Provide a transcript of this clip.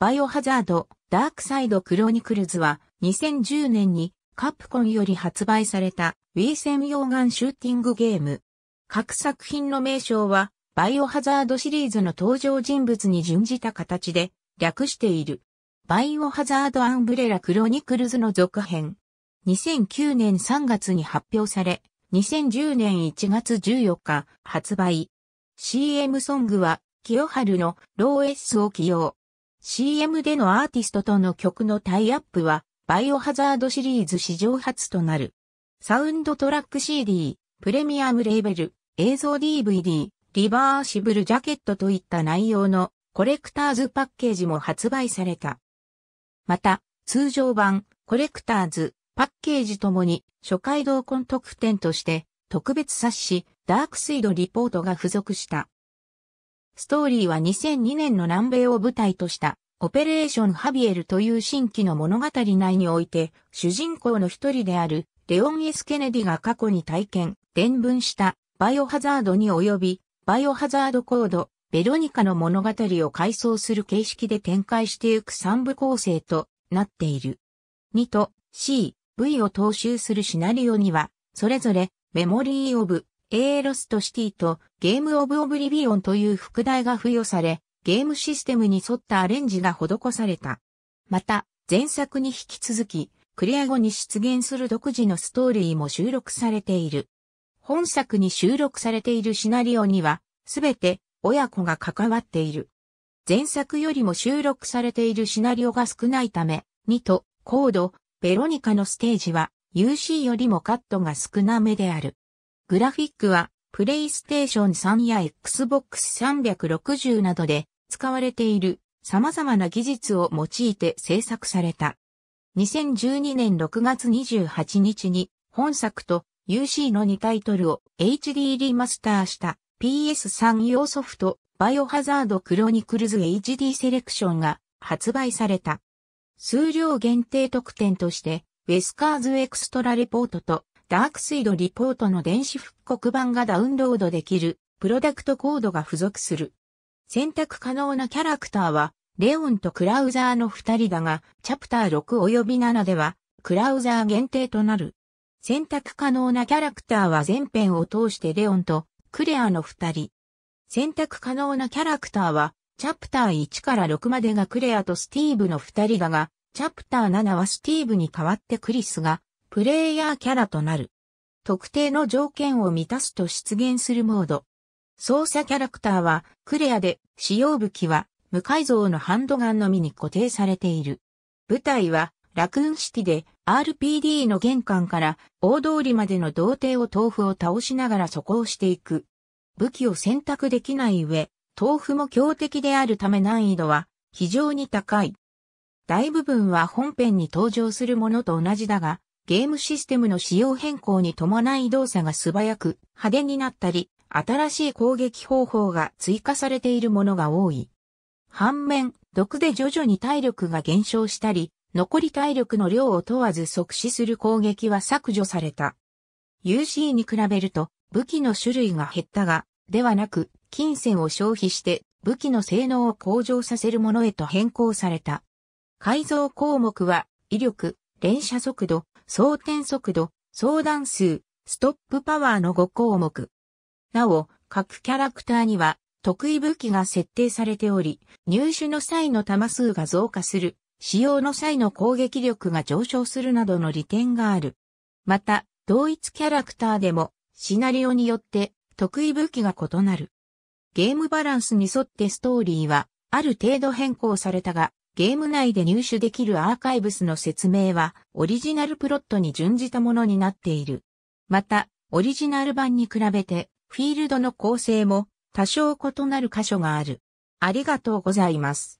バイオハザード、ダークサイドクロニクルズは2010年にカプコンより発売されたウィー専用ガンシューティングゲーム。各作品の名称はバイオハザードシリーズの登場人物に準じた形で略している。バイオハザードアンブレラクロニクルズの続編。2009年3月に発表され、2010年1月14日発売。CM ソングは、清春のローエッスを起用。CM でのアーティストとの曲のタイアップは、バイオハザードシリーズ史上初となる。サウンドトラック CD、プレミアムレーベル、映像 DVD、リバーシブルジャケットといった内容のコレクターズパッケージも発売された。また、通常版、コレクターズ、パッケージともに、初回同梱特典として、特別冊子、ダークスイドリポートが付属した。ストーリーは2002年の南米を舞台としたオペレーションハビエルという新規の物語内において主人公の一人であるレオン・エスケネディが過去に体験、伝聞したバイオハザードに及びバイオハザードコード、ベロニカの物語を回想する形式で展開していく三部構成となっている。2と C、V を踏襲するシナリオには、それぞれメモリー・オブ・ A ロストシティとゲームオブオブリビオンという副題が付与され、ゲームシステムに沿ったアレンジが施された。また、前作に引き続き、クリア後に出現する独自のストーリーも収録されている。本作に収録されているシナリオには、すべて親子が関わっている。前作よりも収録されているシナリオが少ないため、2と、コード、ベロニカのステージは、UC よりもカットが少なめである。グラフィックは、プレイステーション3や Xbox 360などで使われている様々な技術を用いて制作された。2012年6月28日に本作と UC の2タイトルを HD リマスターした PS3 用ソフトバイオハザードクロニクルズ HD セレクションが発売された。数量限定特典としてウェスカーズエクストラレポートとダークスイドリポートの電子復刻版がダウンロードできる、プロダクトコードが付属する。選択可能なキャラクターは、レオンとクラウザーの二人だが、チャプター6及び7では、クラウザー限定となる。選択可能なキャラクターは全編を通してレオンとクレアの二人。選択可能なキャラクターは、チャプター1から6までがクレアとスティーブの二人だが、チャプター7はスティーブに代わってクリスがプレイヤーキャラとなる。特定の条件を満たすと出現するモード。操作キャラクターはクレアで使用武器は無改造のハンドガンのみに固定されている。舞台はラクーンシティで RPD の玄関から大通りまでの童貞を豆腐を倒しながら素行していく。武器を選択できない上、豆腐も強敵であるため難易度は非常に高い。大部分は本編に登場するものと同じだが、ゲームシステムの仕様変更に伴い動作が素早く派手になったり、新しい攻撃方法が追加されているものが多い。反面、毒で徐々に体力が減少したり、残り体力の量を問わず即死する攻撃は削除された。UC に比べると武器の種類が減ったが、ではなく、金銭を消費して武器の性能を向上させるものへと変更された。改造項目は、威力、連射速度、装填速度、相談数、ストップパワーの5項目。なお、各キャラクターには得意武器が設定されており、入手の際の弾数が増加する、使用の際の攻撃力が上昇するなどの利点がある。また、同一キャラクターでも、シナリオによって得意武器が異なる。ゲームバランスに沿ってストーリーは、ある程度変更されたが、ゲーム内で入手できるアーカイブスの説明は、オリジナルプロットに準じたものになっている。また、オリジナル版に比べて、フィールドの構成も多少異なる箇所がある。ありがとうございます。